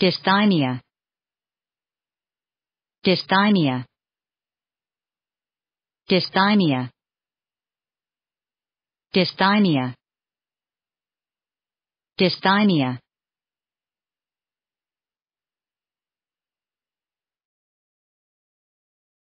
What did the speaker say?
dysthymia dysthymia dysthymia dysthymia dysthymia